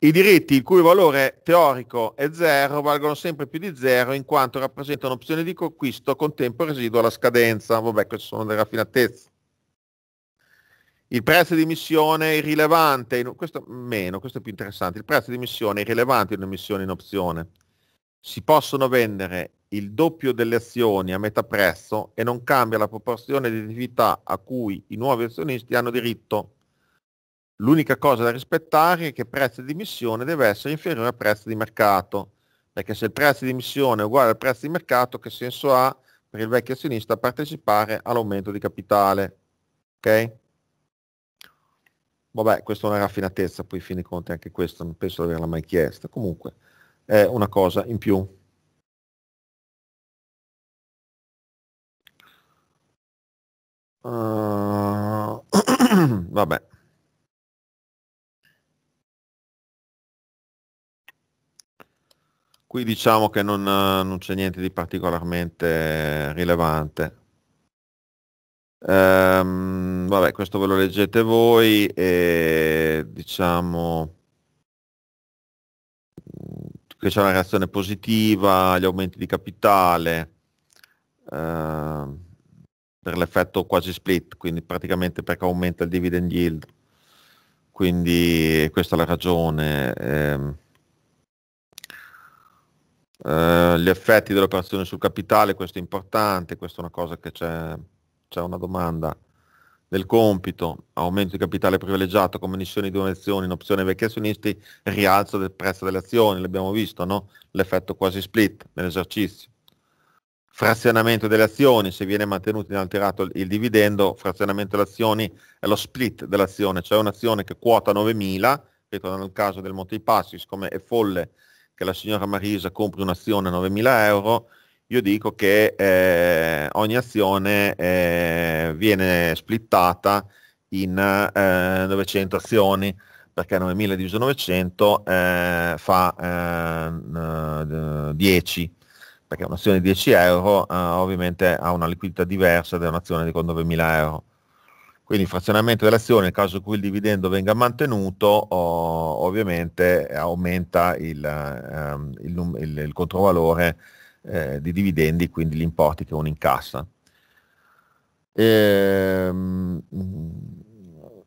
I diritti il cui valore teorico è zero valgono sempre più di zero in quanto rappresentano opzioni di conquisto con tempo residuo alla scadenza. Vabbè, queste sono delle raffinatezze. Il prezzo di emissione irrilevante, in, questo meno, questo è più interessante, il prezzo di missione irrilevante in un'emissione in opzione. Si possono vendere il doppio delle azioni a metà prezzo e non cambia la proporzione di attività a cui i nuovi azionisti hanno diritto L'unica cosa da rispettare è che il prezzo di emissione deve essere inferiore al prezzo di mercato, perché se il prezzo di emissione è uguale al prezzo di mercato, che senso ha per il vecchio azionista partecipare all'aumento di capitale? Ok? Vabbè, questa è una raffinatezza, poi in fin dei conti anche questo, non penso di averla mai chiesta. Comunque, è una cosa in più. Uh, vabbè. Qui diciamo che non, eh, non c'è niente di particolarmente rilevante. Ehm, vabbè, questo ve lo leggete voi e diciamo che c'è una reazione positiva, gli aumenti di capitale eh, per l'effetto quasi split, quindi praticamente perché aumenta il dividend yield. Quindi questa è la ragione. Eh. Eh, gli effetti dell'operazione sul capitale, questo è importante, questa è una cosa che c'è, c'è una domanda del compito, aumento di capitale privilegiato, commissioni di azioni in opzione vecchi azionisti, rialzo del prezzo delle azioni, l'abbiamo visto, no? l'effetto quasi split nell'esercizio. Frazionamento delle azioni, se viene mantenuto inalterato il dividendo, frazionamento delle azioni è lo split dell'azione, cioè un'azione che quota 9.000, ritorno nel caso del Monte dei Passi, siccome è folle che la signora Marisa compri un'azione a 9.000 euro, io dico che eh, ogni azione eh, viene splittata in 900 eh, azioni, perché 9.000 diviso 900 eh, fa 10 eh, perché un'azione di 10 euro eh, ovviamente ha una liquidità diversa da un'azione con 9.000 euro. Quindi il frazionamento dell'azione, nel caso in cui il dividendo venga mantenuto, oh, ovviamente aumenta il, ehm, il, il, il controvalore eh, di dividendi, quindi gli importi che uno incassa. Ehm,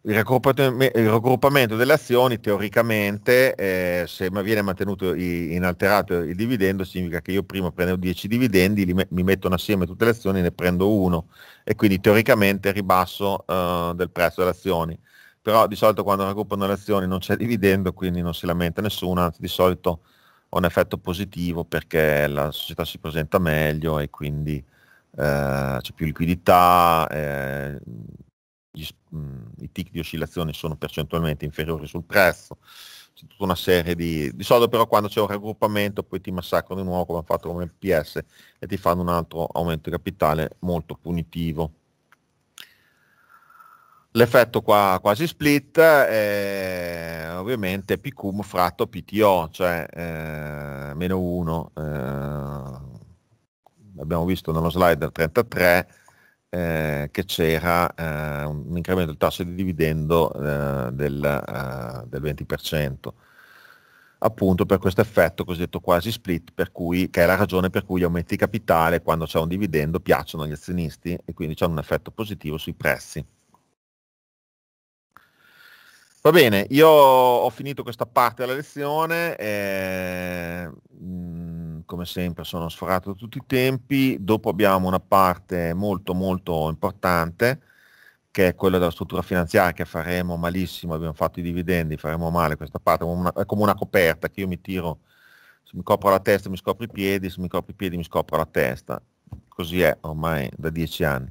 il, raggruppamento delle azioni teoricamente eh, se viene mantenuto inalterato il dividendo significa che io prima prendo 10 dividendi, me- mi mettono assieme tutte le azioni e ne prendo uno e quindi teoricamente ribasso eh, del prezzo delle azioni. Però di solito quando raggruppano le azioni non c'è dividendo, quindi non si lamenta nessuno, anzi di solito ho un effetto positivo perché la società si presenta meglio e quindi eh, c'è più liquidità, eh, gli, mh, i tick di oscillazione sono percentualmente inferiori sul prezzo, c'è tutta una serie di... Di solito però quando c'è un raggruppamento poi ti massacrano di nuovo come hanno fatto come il PS e ti fanno un altro aumento di capitale molto punitivo. L'effetto qua quasi split è eh, ovviamente PQM fratto PTO, cioè eh, meno 1. Eh, abbiamo visto nello slider 33 eh, che c'era eh, un incremento del tasso di dividendo eh, del, eh, del, 20%, appunto per questo effetto cosiddetto quasi split, cui, che è la ragione per cui gli aumenti di capitale quando c'è un dividendo piacciono agli azionisti e quindi c'è un effetto positivo sui prezzi. Va bene, io ho finito questa parte della lezione. Eh, mh, mm, come sempre sono sforato tutti i tempi, dopo abbiamo una parte molto molto importante che è quella della struttura finanziaria che faremo malissimo, abbiamo fatto i dividendi, faremo male questa parte, è come una coperta che io mi tiro, se mi copro la testa mi scopro i piedi, se mi copro i piedi mi scopro la testa, così è ormai da dieci anni.